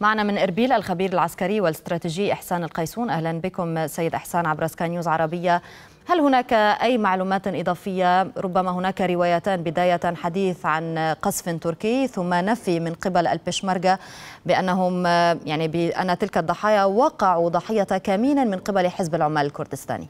معنا من اربيل الخبير العسكري والاستراتيجي احسان القيسون اهلا بكم سيد احسان عبر سكاي نيوز عربيه هل هناك اي معلومات اضافيه ربما هناك روايتان بدايه حديث عن قصف تركي ثم نفي من قبل البشمركه بانهم يعني بان تلك الضحايا وقعوا ضحيه كمين من قبل حزب العمال الكردستاني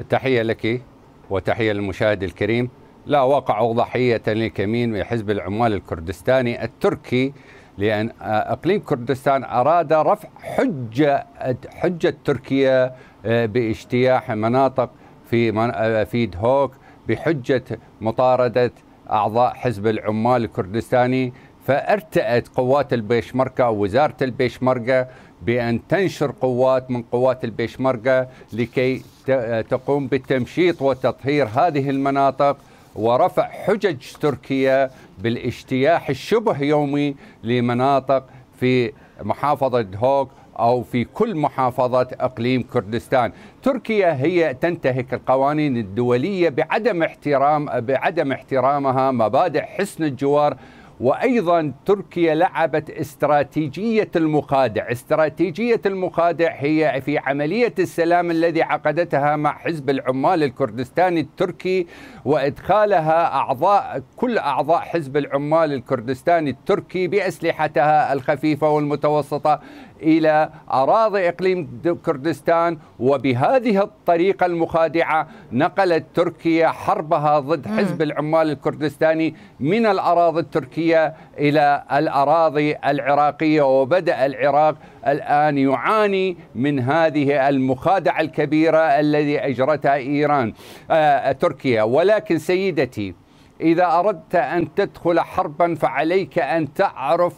التحيه لك وتحيه للمشاهد الكريم لا وقعوا ضحية لكمين من حزب العمال الكردستاني التركي لأن إقليم كردستان أراد رفع حجة حجة تركيا آه، باجتياح مناطق في آه، في دهوك بحجة مطاردة أعضاء حزب العمال الكردستاني فارتأت قوات البيشمركة وزارة البيشمركة بأن تنشر قوات من قوات البيشمركة لكي آه، تقوم بالتمشيط وتطهير هذه المناطق ورفع حجج تركيا بالاجتياح الشبه يومي لمناطق في محافظة هوك أو في كل محافظة إقليم كردستان تركيا هي تنتهك القوانين الدولية بعدم احترام بعدم احترامها مبادئ حسن الجوار وايضا تركيا لعبت استراتيجيه المخادع، استراتيجيه المخادع هي في عمليه السلام الذي عقدتها مع حزب العمال الكردستاني التركي وادخالها اعضاء كل اعضاء حزب العمال الكردستاني التركي باسلحتها الخفيفه والمتوسطه إلى أراضي إقليم كردستان وبهذه الطريقة المخادعة نقلت تركيا حربها ضد حزب العمال الكردستاني من الأراضي التركية إلى الأراضي العراقية وبدأ العراق الآن يعاني من هذه المخادعة الكبيرة الذي أجرتها إيران آه، تركيا ولكن سيدتي إذا أردت أن تدخل حربا فعليك أن تعرف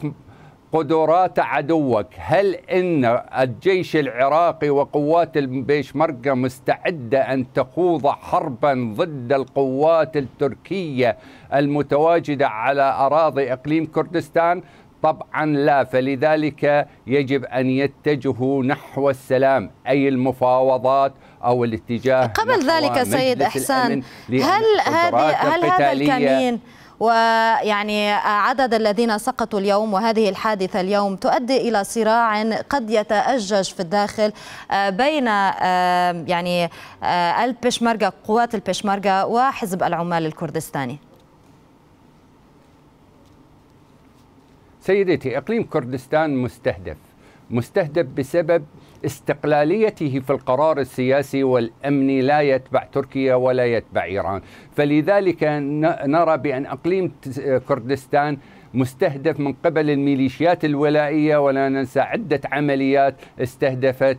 قدرات عدوك هل ان الجيش العراقي وقوات البيشمركه مستعده ان تخوض حربا ضد القوات التركيه المتواجده على اراضي اقليم كردستان طبعا لا فلذلك يجب ان يتجهوا نحو السلام اي المفاوضات او الاتجاه قبل ذلك سيد احسان هل هذه هل هذا الكمين ويعني عدد الذين سقطوا اليوم وهذه الحادثة اليوم تؤدي إلى صراع قد يتأجج في الداخل آه، بين آه، يعني آه، البشمركة قوات البشمركة وحزب العمال الكردستاني سيدتي اقليم كردستان مستهدف مستهدف بسبب استقلاليته في القرار السياسي والامني لا يتبع تركيا ولا يتبع ايران، فلذلك نرى بان اقليم كردستان مستهدف من قبل الميليشيات الولائيه ولا ننسى عده عمليات استهدفت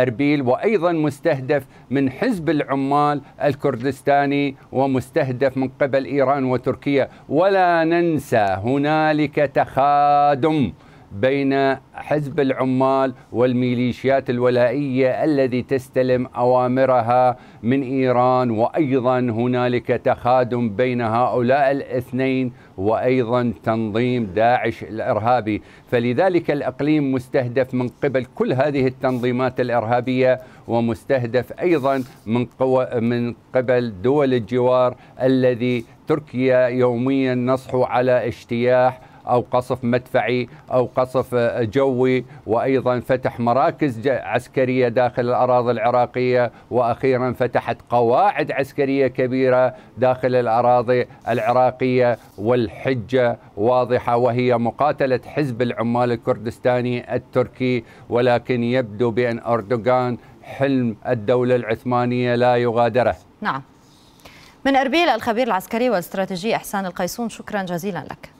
اربيل وايضا مستهدف من حزب العمال الكردستاني ومستهدف من قبل ايران وتركيا، ولا ننسى هنالك تخادم بين حزب العمال والميليشيات الولائيه الذي تستلم اوامرها من ايران وايضا هنالك تخادم بين هؤلاء الاثنين وايضا تنظيم داعش الارهابي، فلذلك الاقليم مستهدف من قبل كل هذه التنظيمات الارهابيه ومستهدف ايضا من قوى من قبل دول الجوار الذي تركيا يوميا نصحو على اجتياح أو قصف مدفعي أو قصف آه، جوي وأيضا فتح مراكز عسكرية داخل الأراضي العراقية وأخيرا فتحت قواعد عسكرية كبيرة داخل الأراضي العراقية والحجة واضحة وهي مقاتلة حزب العمال الكردستاني التركي ولكن يبدو بأن أردوغان حلم الدولة العثمانية لا يغادره نعم من أربيل الخبير العسكري والاستراتيجي إحسان القيسون شكرا جزيلا لك